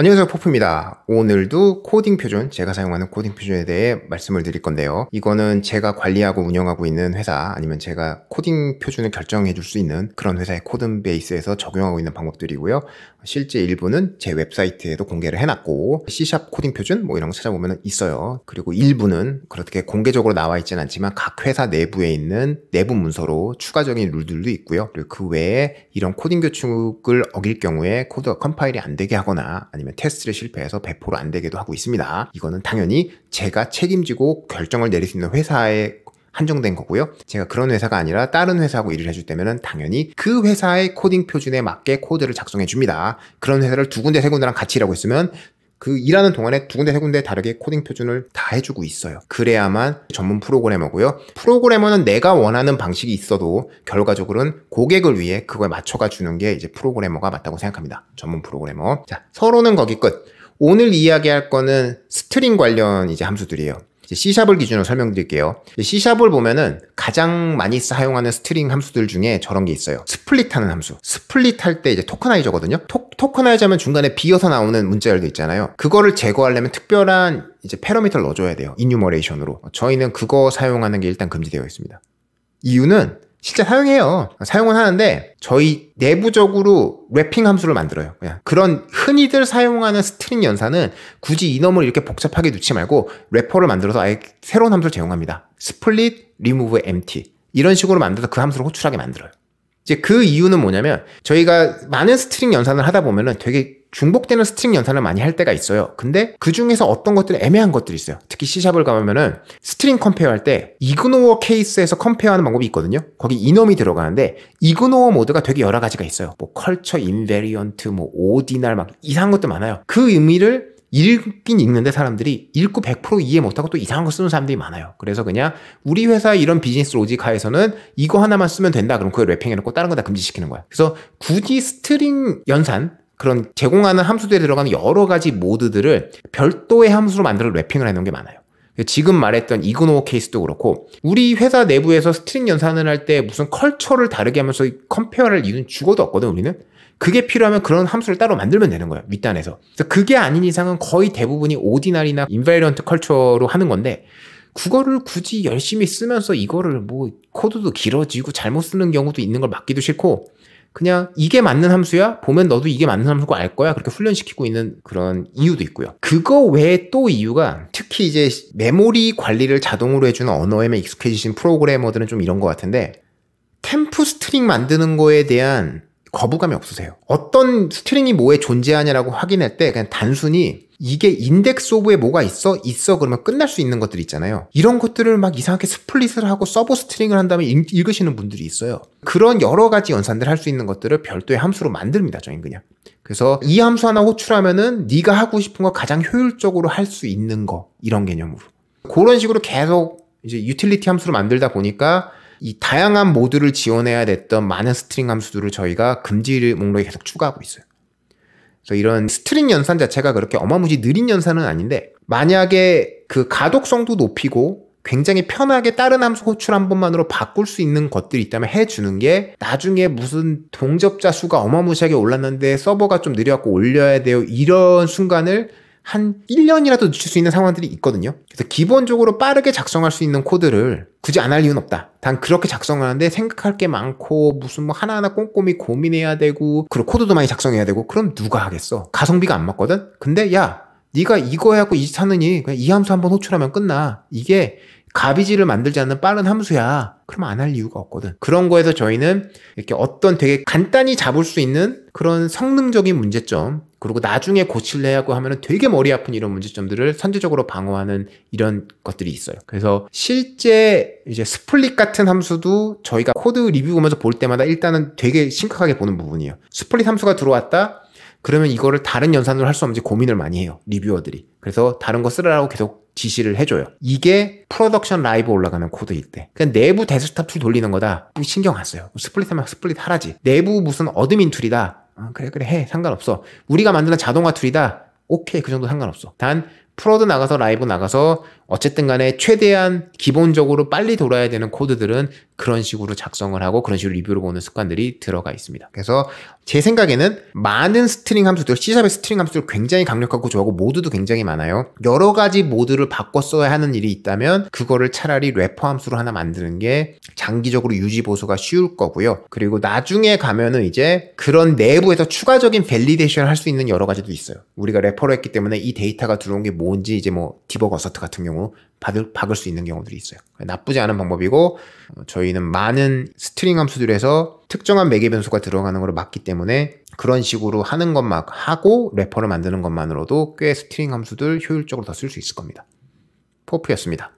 안녕하세요 포프입니다. 오늘도 코딩 표준, 제가 사용하는 코딩 표준에 대해 말씀을 드릴 건데요. 이거는 제가 관리하고 운영하고 있는 회사 아니면 제가 코딩 표준을 결정해 줄 수 있는 그런 회사의 코든 베이스에서 적용하고 있는 방법들이고요. 실제 일부는 제 웹사이트에도 공개를 해놨고 C샵 코딩 표준 뭐 이런 거 찾아보면 있어요. 그리고 일부는 그렇게 공개적으로 나와 있지는 않지만 각 회사 내부에 있는 내부 문서로 추가적인 룰들도 있고요. 그리고 그 외에 이런 코딩 교축을 어길 경우에 코드가 컴파일이 안 되게 하거나 아니면 아니면 테스트를 실패해서 배포를안 되기도 하고 있습니다. 이거는 당연히 제가 책임지고 결정을 내릴 수 있는 회사에 한정된 거고요. 제가 그런 회사가 아니라 다른 회사하고 일을 해줄 때면 당연히 그 회사의 코딩 표준에 맞게 코드를 작성해 줍니다. 그런 회사를 두 군데 세 군데랑 같이 일하고 있으면 그 일하는 동안에 두 군데 세 군데 다르게 코딩 표준을 다 해주고 있어요. 그래야만 전문 프로그래머고요. 프로그래머는 내가 원하는 방식이 있어도 결과적으로는 고객을 위해 그걸 맞춰가 주는 게 이제 프로그래머가 맞다고 생각합니다. 전문 프로그래머. 자, 서로는 거기 끝. 오늘 이야기할 거는 스트링 관련 이제 함수들이에요. C샵을 기준으로 설명드릴게요. C샵을 보면은 가장 많이 사용하는 스트링 함수들 중에 저런 게 있어요. 스플릿하는 함수. 스플릿할 때 이제 토크나이저거든요. 토, 토크나이저면 중간에 비어서 나오는 문자열도 있잖아요. 그거를 제거하려면 특별한 이제 패러미터를 넣어줘야 돼요. 이뉴머레이션으로 저희는 그거 사용하는 게 일단 금지되어 있습니다. 이유는 실제 사용해요. 사용은 하는데 저희 내부적으로 랩핑 함수를 만들어요. 그냥 그런 흔히들 사용하는 스트링 연산은 굳이 이놈을 이렇게 복잡하게 놓지 말고 래퍼를 만들어서 아예 새로운 함수를 제공합니다. 스플릿, 리무브, 엠티 이런 식으로 만들어서 그 함수를 호출하게 만들어요. 이제 그 이유는 뭐냐면 저희가 많은 스트링 연산을 하다 보면은 되게 중복되는 스트링 연산을 많이 할 때가 있어요. 근데 그 중에서 어떤 것들이 애매한 것들이 있어요. 특히 C샵을 가면은 보 스트링 컴페어 할 때 이그노어 케이스에서 컴페어하는 방법이 있거든요. 거기 이놈이 들어가는데 이그노어 모드가 되게 여러 가지가 있어요. 뭐 컬처 인베리언트, 뭐 오디날 막 이상한 것도 많아요. 그 의미를 읽긴 읽는데 사람들이 읽고 100% 이해 못하고 또 이상한 거 쓰는 사람들이 많아요. 그래서 그냥 우리 회사 이런 비즈니스 로직하에서는 이거 하나만 쓰면 된다. 그럼 그걸 랩핑해놓고 다른 거 다 금지시키는 거야. 그래서 굳이 스트링 연산 그런 제공하는 함수들에 들어가는 여러 가지 모드들을 별도의 함수로 만들어 랩핑을 해놓은 게 많아요. 지금 말했던 이그노어 케이스도 그렇고 우리 회사 내부에서 스트링 연산을 할 때 무슨 컬처를 다르게 하면서 컴페어를 이유는 죽어도 없거든 우리는 그게 필요하면 그런 함수를 따로 만들면 되는 거예요 윗단에서 그래서 그게 아닌 이상은 거의 대부분이 오디나리나 인바이런트 컬처로 하는 건데 국어를 굳이 열심히 쓰면서 이거를 뭐 코드도 길어지고 잘못 쓰는 경우도 있는 걸 막기도 싫고 그냥 이게 맞는 함수야? 보면 너도 이게 맞는 함수고 알 거야? 그렇게 훈련시키고 있는 그런 이유도 있고요. 그거 외에 또 이유가 특히 이제 메모리 관리를 자동으로 해주는 언어에 익숙해지신 프로그래머들은 좀 이런 것 같은데 템프 스트링 만드는 거에 대한 거부감이 없으세요. 어떤 스트링이 뭐에 존재하냐라고 확인할 때 그냥 단순히 이게 인덱스 오브에 뭐가 있어? 있어 그러면 끝날 수 있는 것들 있잖아요. 이런 것들을 막 이상하게 스플릿을 하고 서버 스트링을 한 다음에 읽, 으시는 분들이 있어요. 그런 여러 가지 연산들 할수 있는 것들을 별도의 함수로 만듭니다. 저희는 그냥. 그래서 이 함수 하나 호출하면은 네가 하고 싶은 거 가장 효율적으로 할 수 있는 거 이런 개념으로. 그런 식으로 계속 이제 유틸리티 함수로 만들다 보니까 이 다양한 모드를 지원해야 됐던 많은 스트링 함수들을 저희가 금지 목록에 계속 추가하고 있어요. 그래서 이런 스트링 연산 자체가 그렇게 어마무지 느린 연산은 아닌데 만약에 그 가독성도 높이고 굉장히 편하게 다른 함수 호출 한 번만으로 바꿀 수 있는 것들이 있다면 해주는 게 나중에 무슨 동접자 수가 어마무시하게 올랐는데 서버가 좀 느려갖고 올려야 돼요 이런 순간을 한 1년이라도 늦출 수 있는 상황들이 있거든요. 그래서 기본적으로 빠르게 작성할 수 있는 코드를 굳이 안 할 이유는 없다. 단 그렇게 작성하는데 생각할 게 많고 무슨 뭐 하나하나 꼼꼼히 고민해야 되고 그리고 코드도 많이 작성해야 되고 그럼 누가 하겠어? 가성비가 안 맞거든? 근데 야 네가 이거 해갖고 이 사느니 그냥 이 함수 한번 호출하면 끝나. 이게 가비지를 만들지 않는 빠른 함수야. 그럼 안 할 이유가 없거든. 그런 거에서 저희는 이렇게 어떤 되게 간단히 잡을 수 있는 그런 성능적인 문제점, 그리고 나중에 고칠래야고 하면은 되게 머리 아픈 이런 문제점들을 선제적으로 방어하는 이런 것들이 있어요. 그래서 실제 이제 스플릿 같은 함수도 저희가 코드 리뷰 보면서 볼 때마다 일단은 되게 심각하게 보는 부분이에요. 스플릿 함수가 들어왔다? 그러면 이거를 다른 연산으로 할 수 없는지 고민을 많이 해요. 리뷰어들이. 그래서 다른 거 쓰라고 계속 지시를 해줘요. 이게 프로덕션 라이브 올라가는 코드일 때. 그냥 그러니까 내부 데스탑툴 돌리는 거다. 신경 안 써요. 스플릿 하면 스플릿 하라지. 내부 무슨 어드민 툴이다. 아, 그래 그래 해 상관없어. 우리가 만드는 자동화 툴이다. 오케이 그 정도 상관없어. 단 프로드 나가서 라이브 나가서 어쨌든 간에 최대한 기본적으로 빨리 돌아야 되는 코드들은 그런 식으로 작성을 하고 그런 식으로 리뷰를 보는 습관들이 들어가 있습니다. 그래서 제 생각에는 많은 스트링 함수들, C샵의 스트링 함수들 굉장히 강력하고 좋아하고 모드도 굉장히 많아요. 여러 가지 모드를 바꿨어야 하는 일이 있다면 그거를 차라리 래퍼 함수로 하나 만드는 게 장기적으로 유지 보수가 쉬울 거고요. 그리고 나중에 가면은 이제 그런 내부에서 추가적인 밸리데이션 을할 수 있는 여러 가지도 있어요. 우리가 래퍼로 했기 때문에 이 데이터가 들어온 게 뭔지 이제 뭐 디버그 어서트 같은 경우 경우 받을, 박을 수 있는 경우들이 있어요. 나쁘지 않은 방법이고 어, 저희는 많은 스트링 함수들에서 특정한 매개 변수가 들어가는 걸 막기 때문에 그런 식으로 하는 것만 하고 래퍼를 만드는 것만으로도 꽤 스트링 함수들 효율적으로 더 쓸 수 있을 겁니다. 포프였습니다.